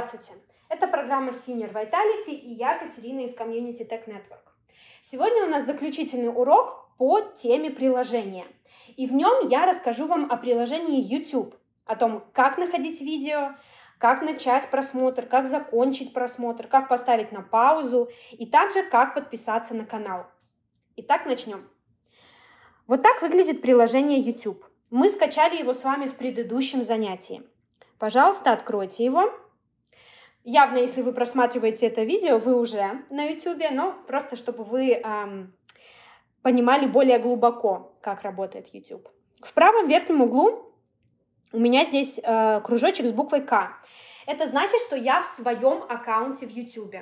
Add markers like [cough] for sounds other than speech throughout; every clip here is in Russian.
Здравствуйте! Это программа Senior Vitality и я, Катерина из комьюнити Tech Network. Сегодня у нас заключительный урок по теме приложения. И в нем я расскажу вам о приложении YouTube, о том, как находить видео, как начать просмотр, как закончить просмотр, как поставить на паузу и также как подписаться на канал. Итак, начнем. Вот так выглядит приложение YouTube. Мы скачали его с вами в предыдущем занятии. Пожалуйста, откройте его. Явно, если вы просматриваете это видео, вы уже на YouTube, но просто чтобы вы эм, понимали более глубоко, как работает YouTube. В правом верхнем углу у меня здесь э, кружочек с буквой К. Это значит, что я в своем аккаунте в YouTube.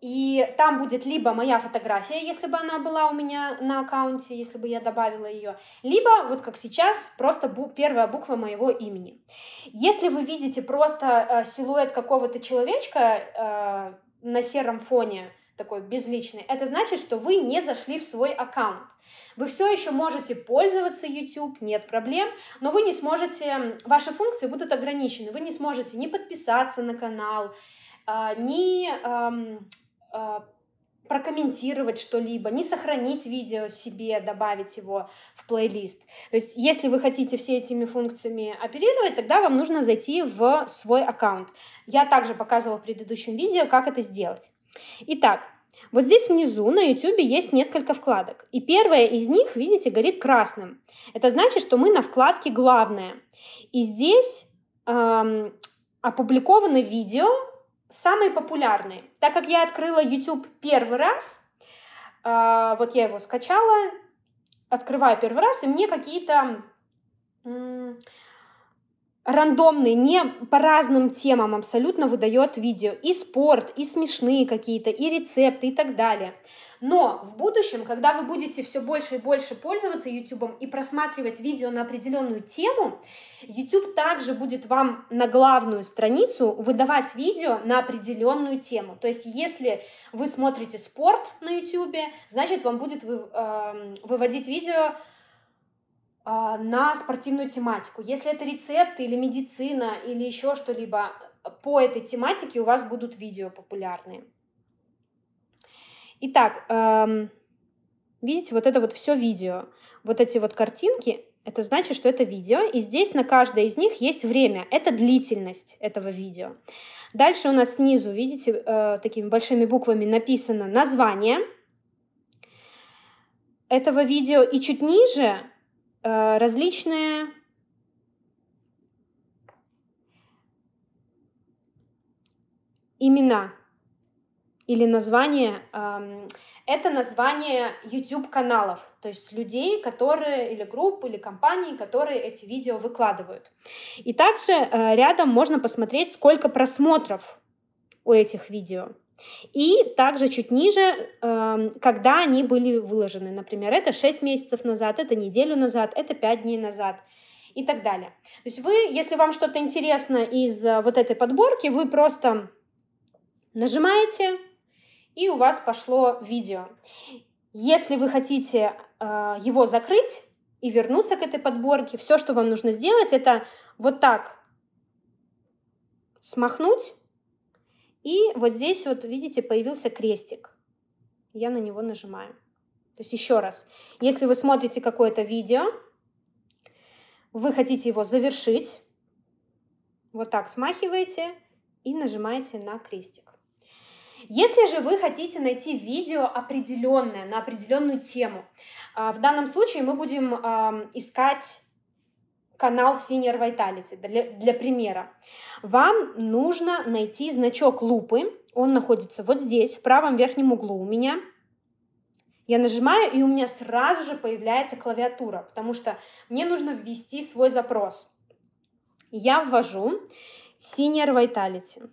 И там будет либо моя фотография, если бы она была у меня на аккаунте, если бы я добавила ее, либо, вот как сейчас, просто бу- первая буква моего имени. Если вы видите просто э, силуэт какого-то человечка э, на сером фоне, такой безличный, это значит, что вы не зашли в свой аккаунт. Вы все еще можете пользоваться YouTube, нет проблем, но вы не сможете, ваши функции будут ограничены, вы не сможете не подписаться на канал, э, ни эм, а, прокомментировать что-либо, не сохранить видео себе, добавить его в плейлист. То есть, если вы хотите все этими функциями оперировать, тогда вам нужно зайти в свой аккаунт. Я также показывала в предыдущем видео, как это сделать. Итак, вот здесь внизу на YouTube есть несколько вкладок. И первая из них, видите, горит красным. Это значит, что мы на вкладке «Главное». И здесь эм, опубликовано видео, Самые популярные. Так как я открыла YouTube первый раз, а, вот я его скачала, открываю первый раз, и мне какие-то рандомные, не по разным темам абсолютно выдает видео. И спорт, и смешные какие-то, и рецепты, и так далее. Но в будущем, когда вы будете все больше и больше пользоваться YouTube и просматривать видео на определенную тему, YouTube также будет вам на главную страницу выдавать видео на определенную тему. То есть, если вы смотрите спорт на YouTube, значит, вам будет вы, э, выводить видео а, на спортивную тематику. Если это рецепты или медицина или еще что-либо, э, по этой тематике у вас будут видео популярные. Итак, эм, видите, вот это вот все видео. Вот эти вот картинки, это значит, что это видео, и здесь на каждое из них есть время. Это длительность этого видео. Дальше у нас снизу, видите, э, такими большими буквами написано название этого видео, и чуть ниже э, различные имена или название, это название YouTube каналов, то есть людей, которые или групп, или компаний, которые эти видео выкладывают. И также э, рядом можно посмотреть, сколько просмотров у этих видео. И также чуть ниже, эм, когда они были выложены. Например, это 6 месяцев назад, это неделю назад, это 5 дней назад и так далее. То есть вы, если вам что-то интересно из э, вот этой подборки, вы просто нажимаете, и у вас пошло видео. Если вы хотите э, его закрыть и вернуться к этой подборке, все, что вам нужно сделать, это вот так смахнуть, и вот здесь вот, видите, появился крестик. Я на него нажимаю. То есть еще раз, если вы смотрите какое-то видео, вы хотите его завершить, вот так смахиваете и нажимаете на крестик. Если же вы хотите найти видео определенное на определенную тему, а, в данном случае мы будем искать канал Senior Vitality, для, для примера. Вам нужно найти значок лупы, он находится вот здесь, в правом верхнем углу у меня. Я нажимаю, и у меня сразу же появляется клавиатура, потому что мне нужно ввести свой запрос. Я ввожу Senior Vitality.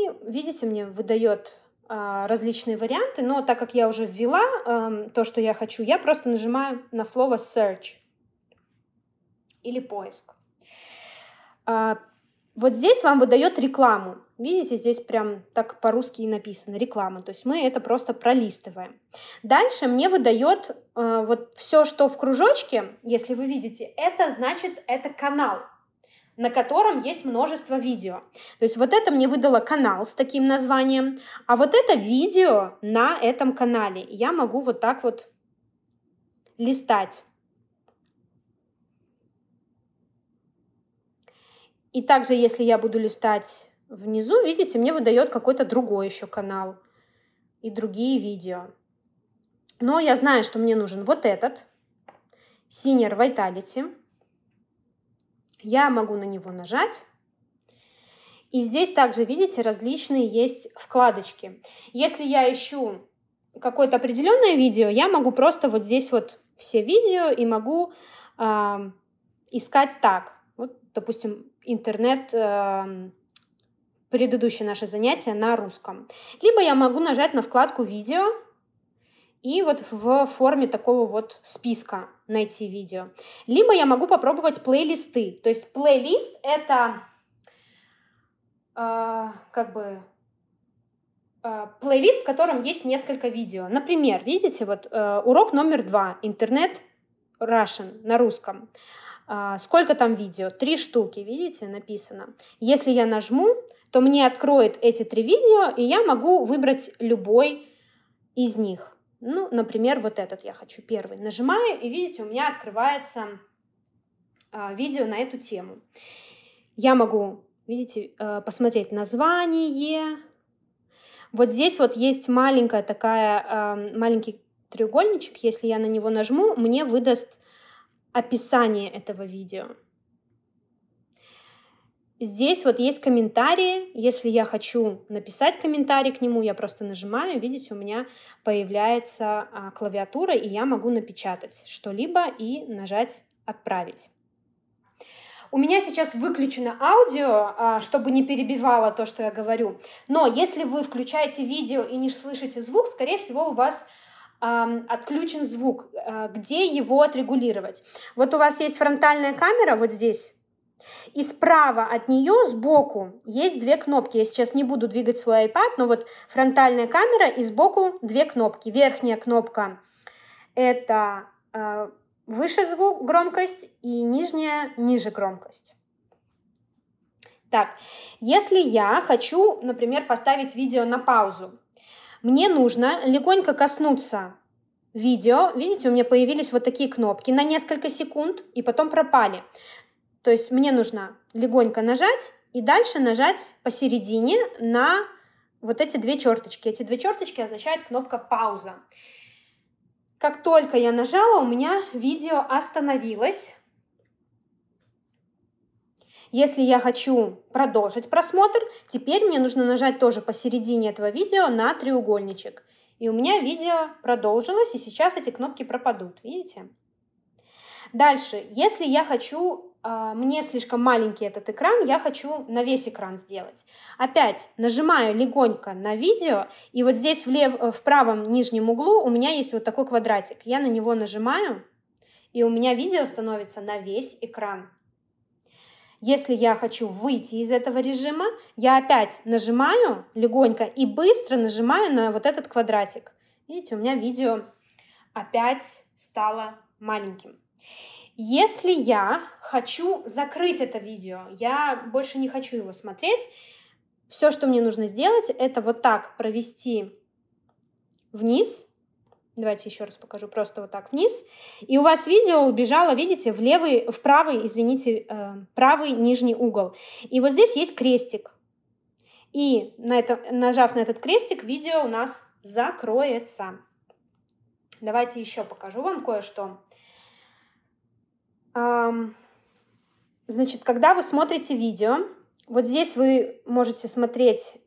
И, видите, мне выдает а, различные варианты, но так как я уже ввела э, то, что я хочу, я просто нажимаю на слово search или поиск. Э, вот здесь вам выдает рекламу. Видите, здесь прям так по-русски и написано реклама. То есть мы это просто пролистываем. Дальше мне выдает э, вот все, что в кружочке, если вы видите, это значит это канал на котором есть множество видео. То есть вот это мне выдало канал с таким названием, а вот это видео на этом канале. Я могу вот так вот листать. И также, если я буду листать внизу, видите, мне выдает какой-то другой еще канал и другие видео. Но я знаю, что мне нужен вот этот, Senior Vitality. Я могу на него нажать. И здесь также, видите, различные есть вкладочки. Если я ищу какое-то определенное видео, я могу просто вот здесь вот все видео и могу э, искать так. Вот, допустим, интернет, э, предыдущее наше занятие на русском. Либо я могу нажать на вкладку «Видео», и вот в форме такого вот списка найти видео. Либо я могу попробовать плейлисты. То есть плейлист — это э, как бы э, плейлист, в котором есть несколько видео. Например, видите, вот э, урок номер два «Интернет Russian» на русском. Э, сколько там видео? Три штуки, видите, написано. Если я нажму, то мне откроет эти три видео, и я могу выбрать любой из них. Ну, например, вот этот я хочу первый. Нажимаю, и видите, у меня открывается э, видео на эту тему. Я могу, видите, э, посмотреть название. Вот здесь вот есть маленькая такая, э, маленький треугольничек. Если я на него нажму, мне выдаст описание этого видео. Здесь вот есть комментарии. Если я хочу написать комментарий к нему, я просто нажимаю, видите, у меня появляется а, клавиатура, и я могу напечатать что-либо и нажать «Отправить». У меня сейчас выключено аудио, а, чтобы не перебивало то, что я говорю. Но если вы включаете видео и не слышите звук, скорее всего, у вас отключен звук. А, где его отрегулировать? Вот у вас есть фронтальная камера вот здесь, и справа от нее сбоку есть две кнопки. Я сейчас не буду двигать свой iPad, но вот фронтальная камера и сбоку две кнопки. Верхняя кнопка это э, выше звук, громкость, и нижняя ниже громкость. Так, если я хочу, например, поставить видео на паузу, мне нужно легонько коснуться видео. Видите, у меня появились вот такие кнопки на несколько секунд и потом пропали. То есть мне нужно легонько нажать и дальше нажать посередине на вот эти две черточки. Эти две черточки означают кнопка «пауза». Как только я нажала, у меня видео остановилось. Если я хочу продолжить просмотр, теперь мне нужно нажать тоже посередине этого видео на треугольничек. И у меня видео продолжилось, и сейчас эти кнопки пропадут, видите? Дальше, если я хочу а, мне слишком маленький этот экран, я хочу на весь экран сделать. Опять нажимаю легонько на видео, и вот здесь в влев, э, в правом нижнем углу у меня есть вот такой квадратик. Я на него нажимаю, и у меня видео становится на весь экран. Если я хочу выйти из этого режима, я опять нажимаю легонько и быстро нажимаю на вот этот квадратик. Видите, у меня видео опять стало маленьким. Если я хочу закрыть это видео, я больше не хочу его смотреть, все, что мне нужно сделать, это вот так провести вниз. Давайте еще раз покажу, просто вот так вниз. И у вас видео убежало, видите, в левый, в правый, извините, э, правый нижний угол. И вот здесь есть крестик. И на это, нажав на этот крестик, видео у нас закроется. Давайте еще покажу вам кое-что. Значит, когда вы смотрите видео, вот здесь вы можете смотреть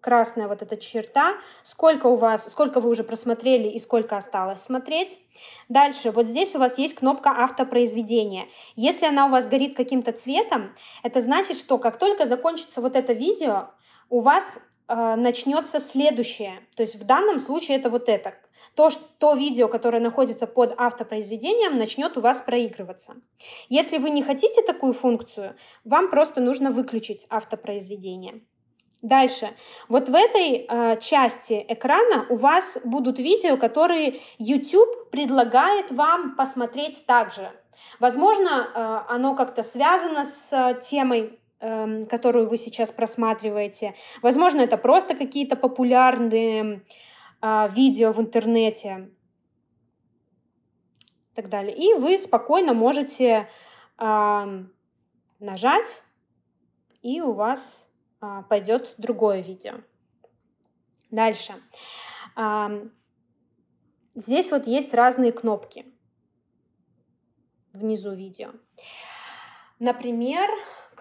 красная вот эта черта, сколько у вас, сколько вы уже просмотрели и сколько осталось смотреть. Дальше, вот здесь у вас есть кнопка автопроизведения. Если она у вас горит каким-то цветом, это значит, что как только закончится вот это видео, у вас а, начнется следующее. То есть в данном случае это вот это. То, что, то видео, которое находится под автопроизведением, начнет у вас проигрываться. Если вы не хотите такую функцию, вам просто нужно выключить автопроизведение. Дальше. Вот в этой э, части экрана у вас будут видео, которые YouTube предлагает вам посмотреть также. Возможно, э, оно как-то связано с э, темой Эм, которую вы сейчас просматриваете. Возможно, это просто какие-то популярные а, видео в интернете и так далее. И вы спокойно можете нажать, и у вас а, пойдет другое видео. Дальше. Здесь вот есть разные кнопки внизу видео. Например,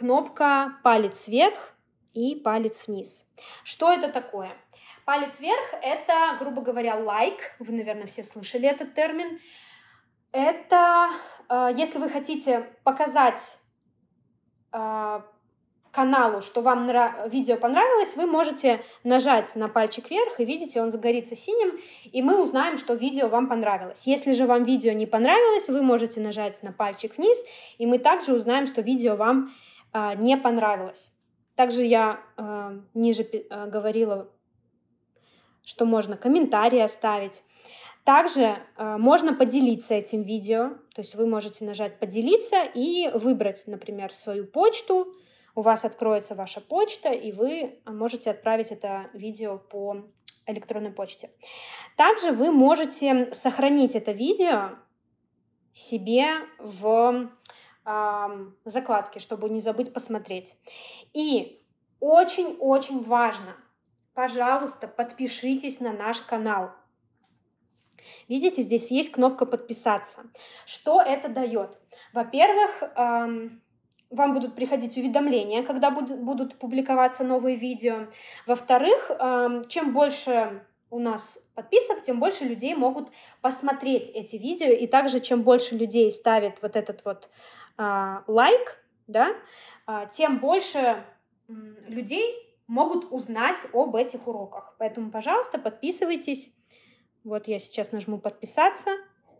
кнопка палец вверх и палец вниз. Что это такое? Палец вверх — это, грубо говоря, лайк. Вы, наверное, все слышали этот термин. Это э, если вы хотите показать э, каналу, что вам нра- видео понравилось, вы можете нажать на пальчик вверх, и видите, он загорится синим, и мы узнаем, что видео вам понравилось. Если же вам видео не понравилось, вы можете нажать на пальчик вниз, и мы также узнаем, что видео вам понравилось а, не понравилось. Также я а, ниже а, говорила, что можно комментарии оставить. Также можно поделиться этим видео, то есть вы можете нажать «Поделиться» и выбрать, например, свою почту, у вас откроется ваша почта, и вы можете отправить это видео по электронной почте. Также вы можете сохранить это видео себе в закладки, чтобы не забыть посмотреть. И очень-очень важно, пожалуйста, подпишитесь на наш канал. Видите, здесь есть кнопка подписаться. Что это дает? Во-первых, вам будут приходить уведомления, когда будут публиковаться новые видео. Во-вторых, чем больше у нас подписок, тем больше людей могут посмотреть эти видео. И также, чем больше людей ставит вот этот вот а, лайк, да, а, тем больше людей могут узнать об этих уроках. Поэтому, пожалуйста, подписывайтесь. Вот я сейчас нажму «Подписаться»,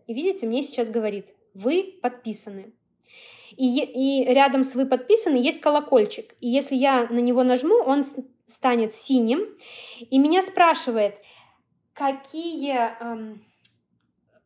и видите, мне сейчас говорит «Вы подписаны». И, и рядом с «Вы подписаны» есть колокольчик. И если я на него нажму, он станет синим. И меня спрашивает, какие... Эм,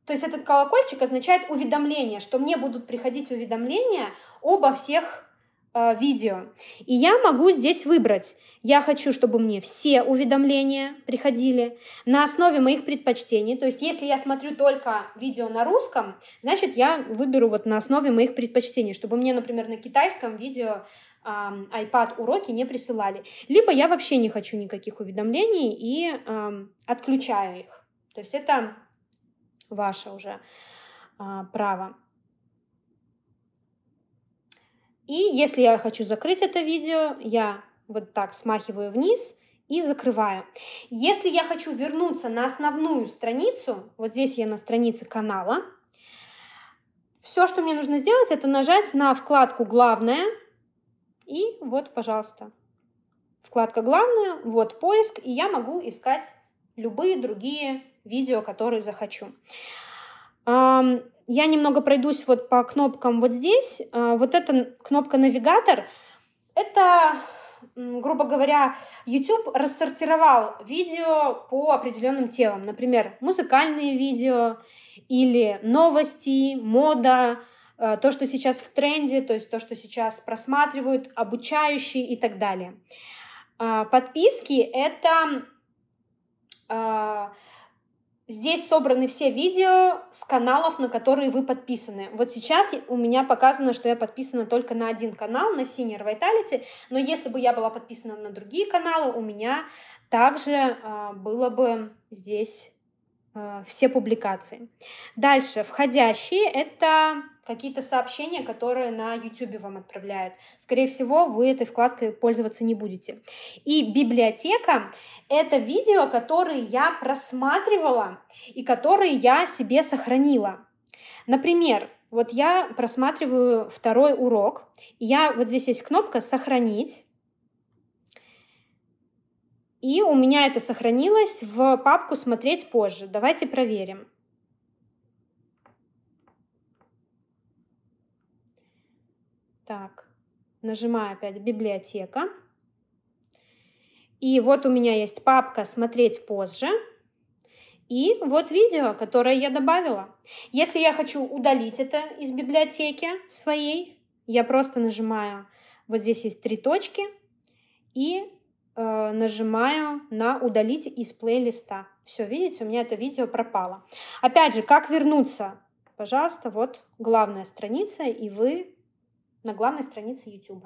то есть этот колокольчик означает уведомление, что мне будут приходить уведомления обо всех э, видео. И я могу здесь выбрать. Я хочу, чтобы мне все уведомления приходили на основе моих предпочтений. То есть если я смотрю только видео на русском, значит я выберу вот на основе моих предпочтений, чтобы мне, например, на китайском видео iPad уроки не присылали. Либо я вообще не хочу никаких уведомлений и э, отключаю их. То есть это ваше уже а, право. И если я хочу закрыть это видео, я вот так смахиваю вниз и закрываю. Если я хочу вернуться на основную страницу, вот здесь я на странице канала, все, что мне нужно сделать, это нажать на вкладку «Главное», и вот, пожалуйста, вкладка «Главное», вот поиск, и я могу искать любые другие видео, которые захочу. Я немного пройдусь вот по кнопкам вот здесь. А, вот эта кнопка «Навигатор» — это грубо говоря, YouTube рассортировал видео по определенным темам. Например, музыкальные видео или новости, мода, а, то, что сейчас в тренде, то есть то, что сейчас просматривают, обучающие и так далее. А, подписки — это Здесь собраны все видео с каналов, на которые вы подписаны. Вот сейчас у меня показано, что я подписана только на один канал, на Senior Vitality, но если бы я была подписана на другие каналы, у меня также э, было бы здесь э, все публикации. Дальше, входящие — это какие-то сообщения, которые на YouTube вам отправляют. Скорее всего, вы этой вкладкой пользоваться не будете. И библиотека — это видео, которые я просматривала и которые я себе сохранила. Например, вот я просматриваю второй урок, и я вот здесь есть кнопка «Сохранить», и у меня это сохранилось в папку «Смотреть позже». Давайте проверим. Так, нажимаю опять «Библиотека». И вот у меня есть папка «Смотреть позже». И вот видео, которое я добавила. Если я хочу удалить это из библиотеки своей, я просто нажимаю, вот здесь есть три точки, и э, нажимаю на «Удалить из плейлиста». Все, видите, у меня это видео пропало. Опять же, как вернуться? Пожалуйста, вот главная страница, и вы на главной странице YouTube.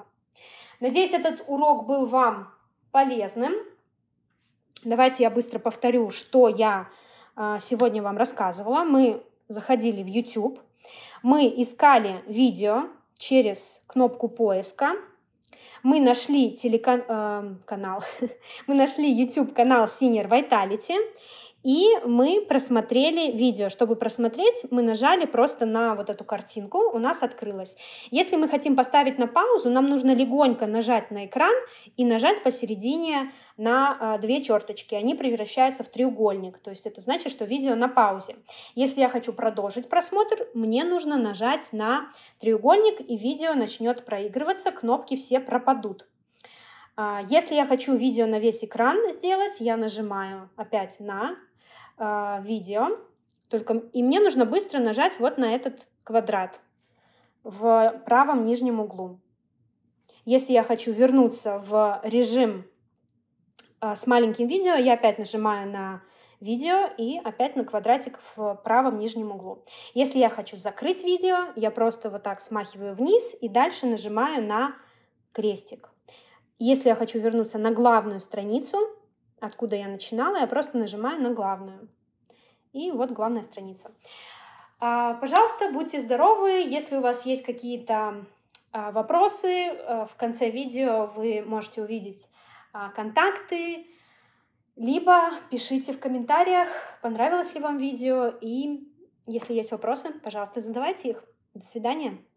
Надеюсь, этот урок был вам полезным. Давайте я быстро повторю, что я а, сегодня вам рассказывала. Мы заходили в YouTube, мы искали видео через кнопку поиска, мы нашли телеканал, э, [laughs] мы нашли YouTube канал Senior Vitality и мы просмотрели видео. Чтобы просмотреть, мы нажали просто на вот эту картинку, у нас открылось. Если мы хотим поставить на паузу, нам нужно легонько нажать на экран и нажать посередине на а, две черточки. Они превращаются в треугольник, то есть это значит, что видео на паузе. Если я хочу продолжить просмотр, мне нужно нажать на треугольник, и видео начнет проигрываться, кнопки все пропадут. А, если я хочу видео на весь экран сделать, я нажимаю опять на а, видео, только и мне нужно быстро нажать вот на этот квадрат в правом нижнем углу. Если я хочу вернуться в режим а, с маленьким видео, я опять нажимаю на видео и опять на квадратик в правом нижнем углу. Если я хочу закрыть видео, я просто вот так смахиваю вниз и дальше нажимаю на крестик. Если я хочу вернуться на главную страницу, откуда я начинала, я просто нажимаю на главную. И вот главная страница. А, пожалуйста, будьте здоровы. Если у вас есть какие-то а, вопросы, э, в конце видео вы можете увидеть а, контакты, либо пишите в комментариях, понравилось ли вам видео, и если есть вопросы, пожалуйста, задавайте их. До свидания.